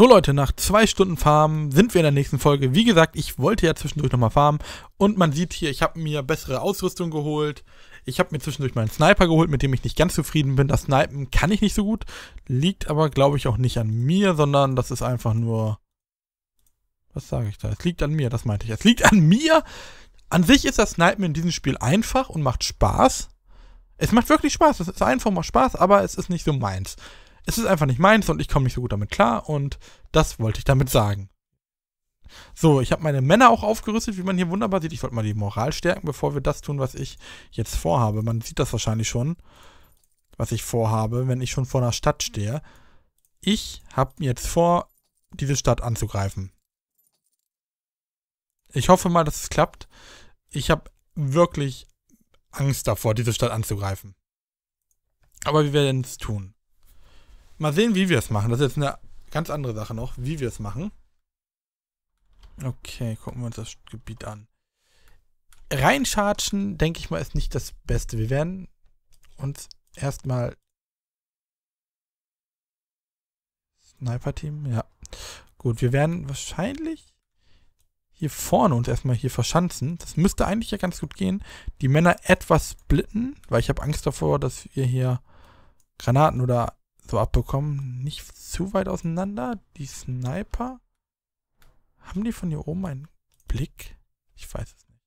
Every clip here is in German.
So Leute, nach zwei Stunden Farmen sind wir in der nächsten Folge. Wie gesagt, ich wollte ja zwischendurch nochmal farmen und man sieht hier, ich habe mir bessere Ausrüstung geholt. Ich habe mir zwischendurch meinen Sniper geholt, mit dem ich nicht ganz zufrieden bin. Das Snipen kann ich nicht so gut, liegt aber, glaube ich, auch nicht an mir, sondern das ist einfach nur... Was sage ich da? Es liegt an mir, das meinte ich. Es liegt an mir. An sich ist das Snipen in diesem Spiel einfach und macht Spaß. Es macht wirklich Spaß. Es ist einfach mal Spaß, aber es ist nicht so meins es ist einfach nicht meins und ich komme nicht so gut damit klar und das wollte ich damit sagen. So, ich habe meine Männer auch aufgerüstet, wie man hier wunderbar sieht. Ich wollte mal die Moral stärken, bevor wir das tun, was ich jetzt vorhabe. Man sieht das wahrscheinlich schon, was ich vorhabe, wenn ich schon vor einer Stadt stehe. Ich habe jetzt vor, diese Stadt anzugreifen. Ich hoffe mal, dass es klappt. Ich habe wirklich Angst davor, diese Stadt anzugreifen. Aber wir werden es tun. Mal sehen, wie wir es machen. Das ist jetzt eine ganz andere Sache noch, wie wir es machen. Okay, gucken wir uns das Gebiet an. Reinchargen, denke ich mal, ist nicht das Beste. Wir werden uns erstmal Sniper-Team, ja. Gut, wir werden wahrscheinlich hier vorne uns erstmal hier verschanzen. Das müsste eigentlich ja ganz gut gehen. Die Männer etwas splitten, weil ich habe Angst davor, dass wir hier Granaten oder so abbekommen. Nicht zu weit auseinander. Die Sniper. Haben die von hier oben einen Blick? Ich weiß es nicht.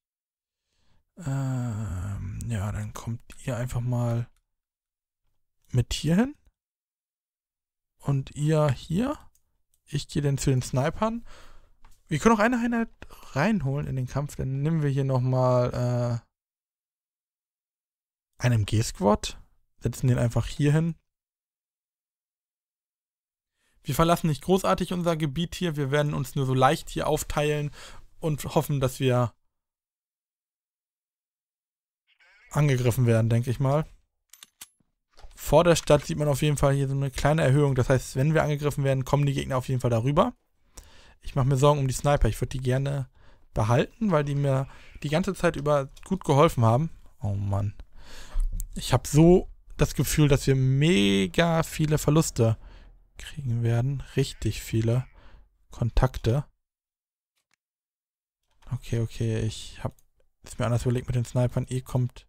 Ähm, ja, dann kommt ihr einfach mal mit hier hin. Und ihr hier. Ich gehe dann zu den Snipern. Wir können auch eine Einheit reinholen in den Kampf. Dann nehmen wir hier nochmal äh, einen MG-Squad. Setzen den einfach hier hin. Wir verlassen nicht großartig unser Gebiet hier. Wir werden uns nur so leicht hier aufteilen und hoffen, dass wir angegriffen werden, denke ich mal. Vor der Stadt sieht man auf jeden Fall hier so eine kleine Erhöhung. Das heißt, wenn wir angegriffen werden, kommen die Gegner auf jeden Fall darüber. Ich mache mir Sorgen um die Sniper. Ich würde die gerne behalten, weil die mir die ganze Zeit über gut geholfen haben. Oh Mann. Ich habe so das Gefühl, dass wir mega viele Verluste kriegen werden. Richtig viele Kontakte. Okay, okay, ich habe es mir anders überlegt mit den Snipern. Ihr kommt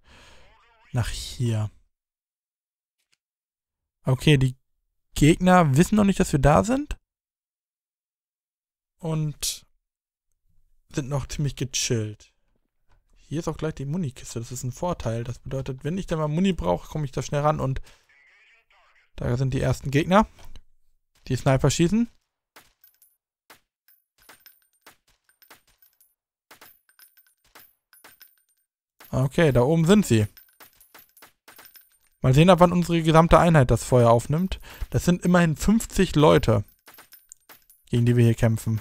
nach hier. Okay, die Gegner wissen noch nicht, dass wir da sind. Und sind noch ziemlich gechillt. Hier ist auch gleich die Munikiste. Das ist ein Vorteil. Das bedeutet, wenn ich da mal Muni brauche, komme ich da schnell ran und da sind die ersten Gegner die Sniper schießen. Okay, da oben sind sie. Mal sehen, ab wann unsere gesamte Einheit das Feuer aufnimmt. Das sind immerhin 50 Leute, gegen die wir hier kämpfen.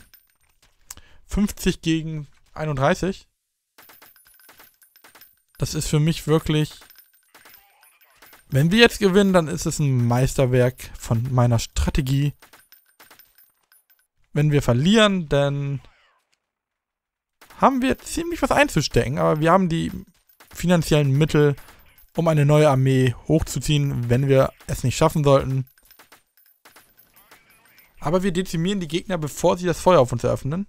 50 gegen 31. Das ist für mich wirklich wenn wir jetzt gewinnen, dann ist es ein Meisterwerk von meiner Strategie. Wenn wir verlieren, dann haben wir ziemlich was einzustecken, aber wir haben die finanziellen Mittel, um eine neue Armee hochzuziehen, wenn wir es nicht schaffen sollten. Aber wir dezimieren die Gegner, bevor sie das Feuer auf uns eröffnen.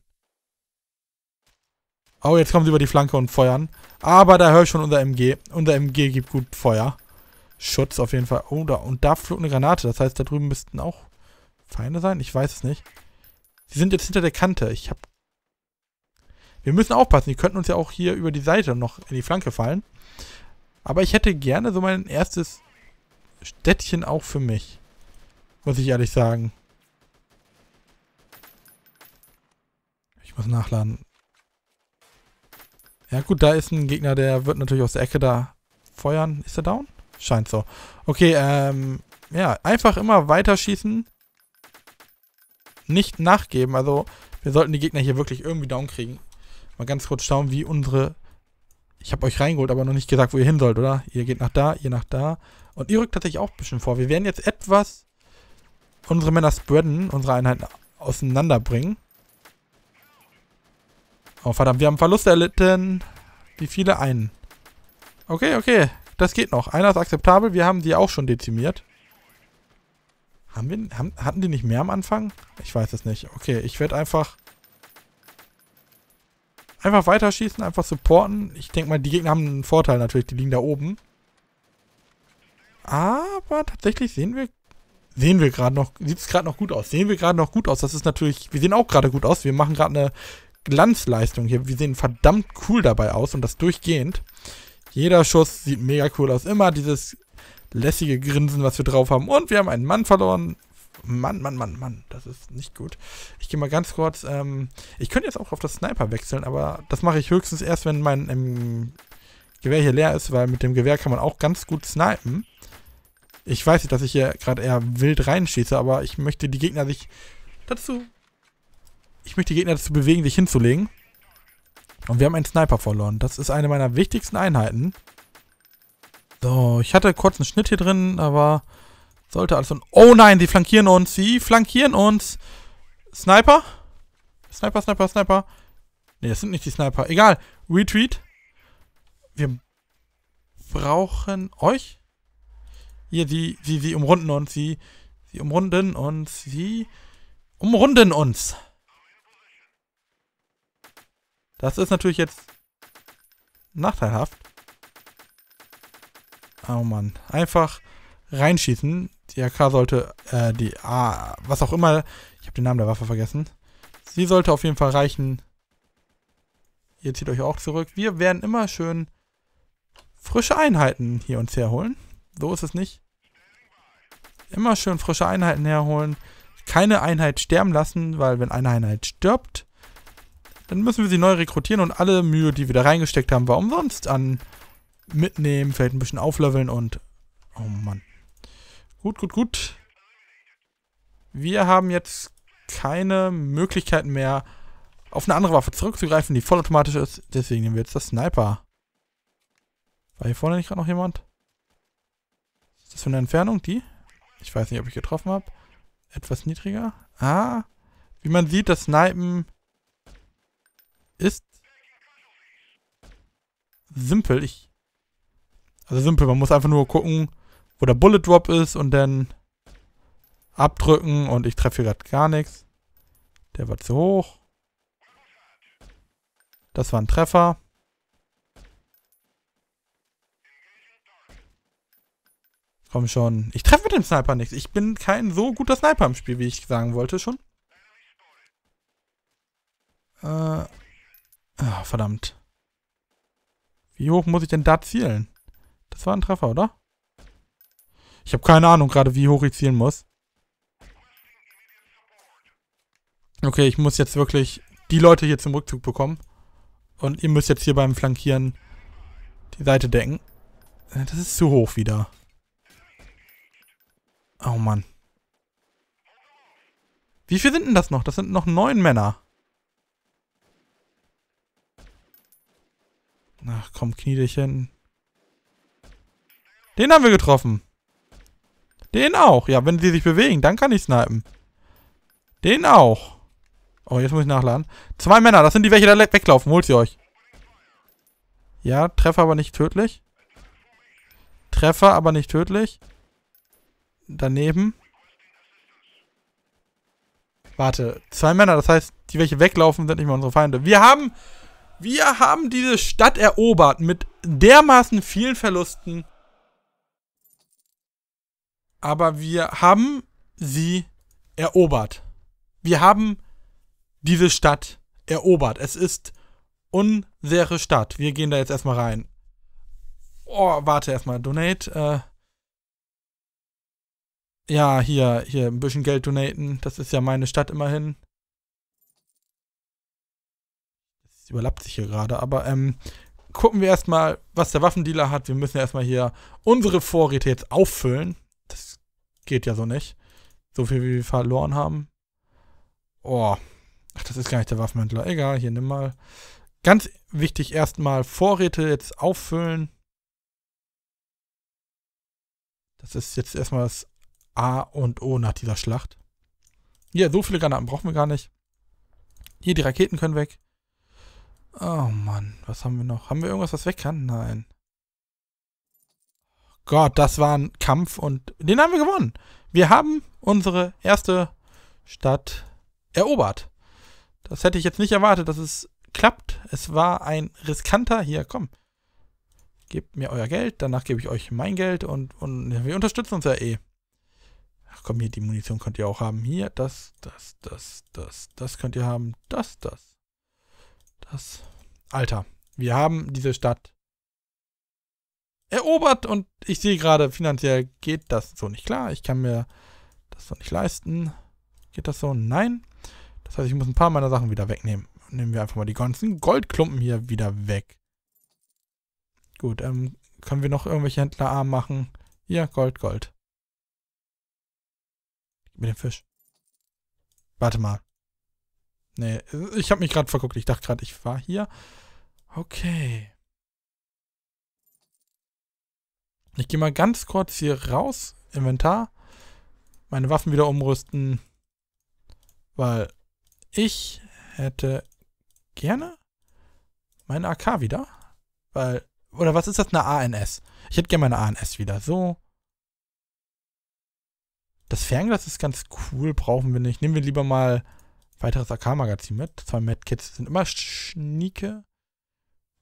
Oh, jetzt kommen sie über die Flanke und feuern. Aber da höre ich schon unser MG. Unser MG gibt gut Feuer. Schutz auf jeden Fall. Oh, da, und da flog eine Granate. Das heißt, da drüben müssten auch Feinde sein. Ich weiß es nicht. Sie sind jetzt hinter der Kante. Ich habe... Wir müssen aufpassen. Die könnten uns ja auch hier über die Seite noch in die Flanke fallen. Aber ich hätte gerne so mein erstes Städtchen auch für mich. Muss ich ehrlich sagen. Ich muss nachladen. Ja gut, da ist ein Gegner, der wird natürlich aus der Ecke da feuern. Ist er down? Scheint so. Okay, ähm, ja, einfach immer weiterschießen. Nicht nachgeben. Also, wir sollten die Gegner hier wirklich irgendwie down kriegen. Mal ganz kurz schauen, wie unsere... Ich habe euch reingeholt, aber noch nicht gesagt, wo ihr hin sollt, oder? Ihr geht nach da, ihr nach da. Und ihr rückt tatsächlich auch ein bisschen vor. Wir werden jetzt etwas unsere Männer spreaden, unsere Einheiten auseinanderbringen. Oh, verdammt, wir haben Verluste erlitten. Wie viele? Einen. Okay, okay. Das geht noch. Einer ist akzeptabel. Wir haben die auch schon dezimiert. Haben wir, haben, hatten die nicht mehr am Anfang? Ich weiß es nicht. Okay, ich werde einfach... Einfach weiterschießen, einfach supporten. Ich denke mal, die Gegner haben einen Vorteil natürlich. Die liegen da oben. Aber tatsächlich sehen wir... Sehen wir gerade noch... Sieht es gerade noch gut aus. Sehen wir gerade noch gut aus. Das ist natürlich... Wir sehen auch gerade gut aus. Wir machen gerade eine Glanzleistung hier. Wir sehen verdammt cool dabei aus und das durchgehend. Jeder Schuss sieht mega cool aus. Immer dieses lässige Grinsen, was wir drauf haben. Und wir haben einen Mann verloren. Mann, Mann, Mann, Mann, das ist nicht gut. Ich gehe mal ganz kurz. Ähm, ich könnte jetzt auch auf das Sniper wechseln, aber das mache ich höchstens erst, wenn mein ähm, Gewehr hier leer ist, weil mit dem Gewehr kann man auch ganz gut snipen. Ich weiß nicht, dass ich hier gerade eher wild reinschieße, aber ich möchte die Gegner sich dazu. Ich möchte die Gegner dazu bewegen, sich hinzulegen. Und wir haben einen Sniper verloren. Das ist eine meiner wichtigsten Einheiten. So, ich hatte kurz einen Schnitt hier drin, aber sollte alles... Oh nein, die flankieren uns. Sie flankieren uns. Sniper? Sniper, Sniper, Sniper. Ne, das sind nicht die Sniper. Egal. Retreat. Wir brauchen euch. Hier, sie, sie, sie umrunden uns. Sie, sie umrunden uns. Sie umrunden uns. Das ist natürlich jetzt nachteilhaft. Oh Mann. Einfach reinschießen. Die AK sollte, äh, die A, ah, was auch immer. Ich habe den Namen der Waffe vergessen. Sie sollte auf jeden Fall reichen. Ihr zieht euch auch zurück. Wir werden immer schön frische Einheiten hier uns herholen. So ist es nicht. Immer schön frische Einheiten herholen. Keine Einheit sterben lassen, weil wenn eine Einheit stirbt, dann müssen wir sie neu rekrutieren und alle Mühe, die wir da reingesteckt haben, war umsonst an mitnehmen, vielleicht ein bisschen aufleveln und... Oh Mann. Gut, gut, gut. Wir haben jetzt keine Möglichkeiten mehr, auf eine andere Waffe zurückzugreifen, die vollautomatisch ist. Deswegen nehmen wir jetzt das Sniper. War hier vorne nicht gerade noch jemand? Ist das für eine Entfernung, die? Ich weiß nicht, ob ich getroffen habe. Etwas niedriger. Ah. Wie man sieht, das Snipen ist simpel. Ich, also simpel, man muss einfach nur gucken, wo der Bullet Drop ist und dann abdrücken und ich treffe hier gerade gar nichts. Der war zu hoch. Das war ein Treffer. Komm schon. Ich treffe mit dem Sniper nichts. Ich bin kein so guter Sniper im Spiel, wie ich sagen wollte schon. Äh, Ach, verdammt. Wie hoch muss ich denn da zielen? Das war ein Treffer, oder? Ich habe keine Ahnung gerade, wie hoch ich zielen muss. Okay, ich muss jetzt wirklich die Leute hier zum Rückzug bekommen. Und ihr müsst jetzt hier beim Flankieren die Seite decken. Äh, das ist zu hoch wieder. Oh Mann. Wie viel sind denn das noch? Das sind noch neun Männer. Ach komm, knie dich hin. Den haben wir getroffen. Den auch. Ja, wenn die sich bewegen, dann kann ich snipen. Den auch. Oh, jetzt muss ich nachladen. Zwei Männer, das sind die, welche da weglaufen. Holt sie euch. Ja, Treffer aber nicht tödlich. Treffer aber nicht tödlich. Daneben. Warte, zwei Männer, das heißt, die, welche weglaufen, sind nicht mehr unsere Feinde. Wir haben wir haben diese Stadt erobert mit dermaßen vielen Verlusten. Aber wir haben sie erobert. Wir haben diese Stadt erobert. Es ist unsere Stadt. Wir gehen da jetzt erstmal rein. Oh, warte erstmal. Donate. Äh ja, hier, hier ein bisschen Geld donaten. Das ist ja meine Stadt immerhin. überlappt sich hier gerade, aber ähm, gucken wir erstmal, was der Waffendealer hat. Wir müssen erstmal hier unsere Vorräte jetzt auffüllen. Das geht ja so nicht. So viel, wie wir verloren haben. Oh, ach, das ist gar nicht der Waffenhändler. Egal, hier nimm mal. Ganz wichtig, erstmal Vorräte jetzt auffüllen. Das ist jetzt erstmal das A und O nach dieser Schlacht. Hier, so viele Granaten brauchen wir gar nicht. Hier, die Raketen können weg. Oh Mann, was haben wir noch? Haben wir irgendwas, was weg kann? Nein. Gott, das war ein Kampf und den haben wir gewonnen. Wir haben unsere erste Stadt erobert. Das hätte ich jetzt nicht erwartet, dass es klappt. Es war ein riskanter. Hier, komm. Gebt mir euer Geld, danach gebe ich euch mein Geld und, und wir unterstützen uns ja eh. Ach komm, hier, die Munition könnt ihr auch haben. Hier, das, das, das, das, das könnt ihr haben. Das, das. Das Alter, wir haben diese Stadt erobert und ich sehe gerade, finanziell geht das so nicht klar. Ich kann mir das so nicht leisten. Geht das so? Nein. Das heißt, ich muss ein paar meiner Sachen wieder wegnehmen. Nehmen wir einfach mal die ganzen Goldklumpen hier wieder weg. Gut, ähm, können wir noch irgendwelche Händler arm machen? Hier, Gold, Gold. Gib mir den Fisch. Warte mal. Nee, ich habe mich gerade verguckt. Ich dachte gerade, ich war hier. Okay. Ich gehe mal ganz kurz hier raus. Inventar. Meine Waffen wieder umrüsten. Weil ich hätte gerne meine AK wieder. Weil, oder was ist das? Eine ANS. Ich hätte gerne meine ANS wieder. So. Das Fernglas ist ganz cool, brauchen wir nicht. Nehmen wir lieber mal weiteres AK-Magazin mit. Zwei Medkits sind immer schnieke.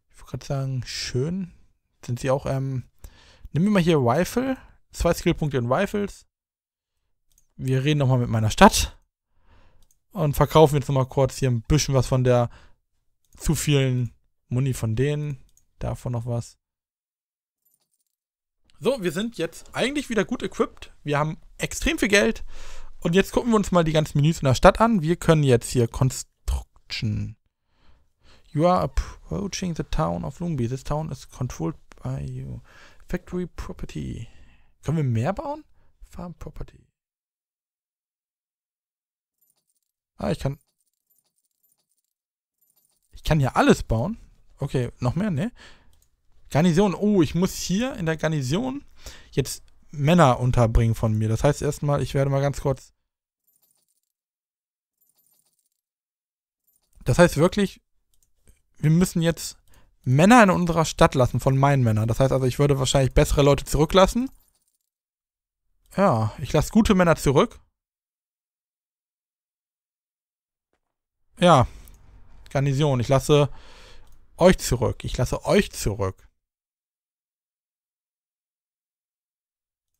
Ich würde gerade sagen, schön. Sind sie auch, ähm, nehmen wir mal hier Rifle. Zwei Skillpunkte in Rifles. Wir reden nochmal mit meiner Stadt. Und verkaufen jetzt nochmal kurz hier ein bisschen was von der zu vielen Muni von denen. Davon noch was. So, wir sind jetzt eigentlich wieder gut equipped. Wir haben extrem viel Geld. Und jetzt gucken wir uns mal die ganzen Menüs in der Stadt an. Wir können jetzt hier Construction. You are approaching the town of Lumbi. This town is controlled by you. Factory Property. Können wir mehr bauen? Farm Property. Ah, ich kann... Ich kann hier alles bauen. Okay, noch mehr, ne? Garnison. Oh, ich muss hier in der Garnison jetzt Männer unterbringen von mir. Das heißt erstmal, ich werde mal ganz kurz Das heißt wirklich, wir müssen jetzt Männer in unserer Stadt lassen von meinen Männern. Das heißt also, ich würde wahrscheinlich bessere Leute zurücklassen. Ja, ich lasse gute Männer zurück. Ja, Garnison, ich lasse euch zurück. Ich lasse euch zurück.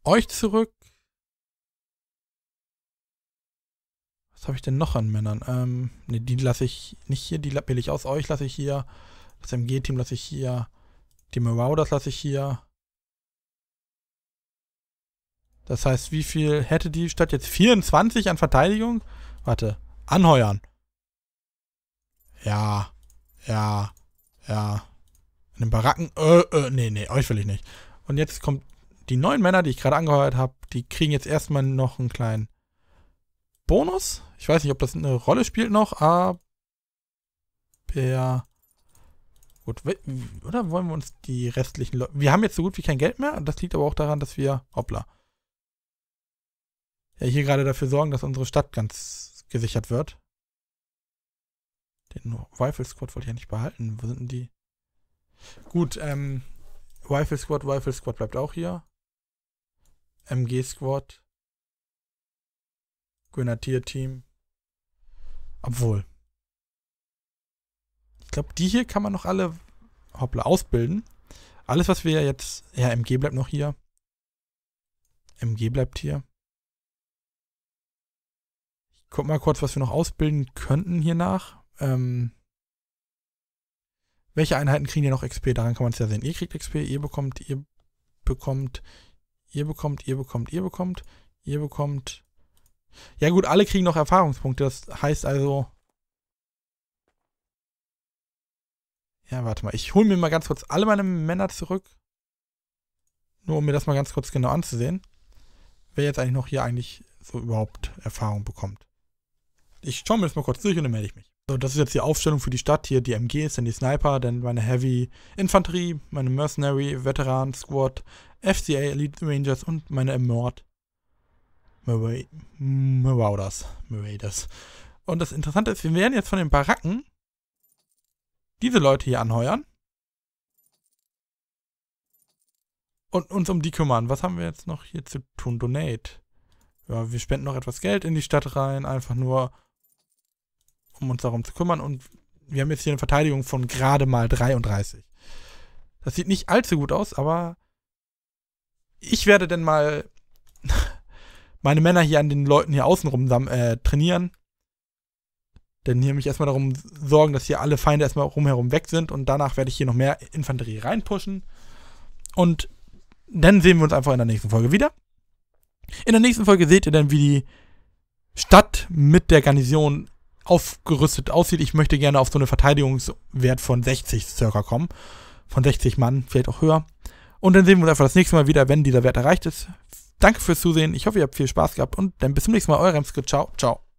Euch zurück, Was habe ich denn noch an Männern? Ähm, ne, die lasse ich nicht hier, die wähle ich aus. Euch lasse ich hier. Das MG-Team lasse ich hier. Die Marauders lasse ich hier. Das heißt, wie viel hätte die Stadt jetzt? 24 an Verteidigung? Warte. Anheuern. Ja. Ja. Ja. In den Baracken. Äh, äh, nee, nee, euch will ich nicht. Und jetzt kommt die neuen Männer, die ich gerade angeheuert habe, die kriegen jetzt erstmal noch einen kleinen Bonus. Ich weiß nicht, ob das eine Rolle spielt noch, aber... Gut, oder wollen wir uns die restlichen Leute... Wir haben jetzt so gut wie kein Geld mehr. Das liegt aber auch daran, dass wir... Hoppla. Ja, hier gerade dafür sorgen, dass unsere Stadt ganz gesichert wird. Den Rifle Squad wollte ich ja nicht behalten. Wo sind denn die? Gut, ähm... Rifle Squad, Rifle Squad bleibt auch hier. MG Squad. Grenadier-Team. Obwohl. Ich glaube, die hier kann man noch alle, hoppla, ausbilden. Alles, was wir jetzt, ja, MG bleibt noch hier. MG bleibt hier. Ich guck mal kurz, was wir noch ausbilden könnten hier nach. Ähm, welche Einheiten kriegen hier noch XP? Daran kann man es ja sehen. Ihr kriegt XP, ihr bekommt, ihr bekommt, ihr bekommt, ihr bekommt, ihr bekommt, ihr bekommt, ja gut, alle kriegen noch Erfahrungspunkte. Das heißt also... Ja, warte mal. Ich hole mir mal ganz kurz alle meine Männer zurück. Nur um mir das mal ganz kurz genau anzusehen. Wer jetzt eigentlich noch hier eigentlich so überhaupt Erfahrung bekommt. Ich schaue mir das mal kurz durch und dann melde ich mich. So, das ist jetzt die Aufstellung für die Stadt. Hier die MGs, dann die Sniper, dann meine Heavy Infanterie, meine Mercenary, Veteran, Squad, FCA, Elite Rangers und meine Immort. Mara Marauders. Marauders. Und das Interessante ist, wir werden jetzt von den Baracken diese Leute hier anheuern. Und uns um die kümmern. Was haben wir jetzt noch hier zu tun? Donate. Ja, wir spenden noch etwas Geld in die Stadt rein, einfach nur, um uns darum zu kümmern. Und wir haben jetzt hier eine Verteidigung von gerade mal 33. Das sieht nicht allzu gut aus, aber ich werde denn mal meine Männer hier an den Leuten hier außenrum äh, trainieren. Denn hier mich erstmal darum sorgen, dass hier alle Feinde erstmal rumherum weg sind und danach werde ich hier noch mehr Infanterie reinpushen. Und dann sehen wir uns einfach in der nächsten Folge wieder. In der nächsten Folge seht ihr dann, wie die Stadt mit der Garnison aufgerüstet aussieht. Ich möchte gerne auf so einen Verteidigungswert von 60 circa kommen. Von 60 Mann, vielleicht auch höher. Und dann sehen wir uns einfach das nächste Mal wieder, wenn dieser Wert erreicht ist. Danke fürs Zusehen. Ich hoffe, ihr habt viel Spaß gehabt und dann bis zum nächsten Mal. Euer Remske. Ciao, ciao.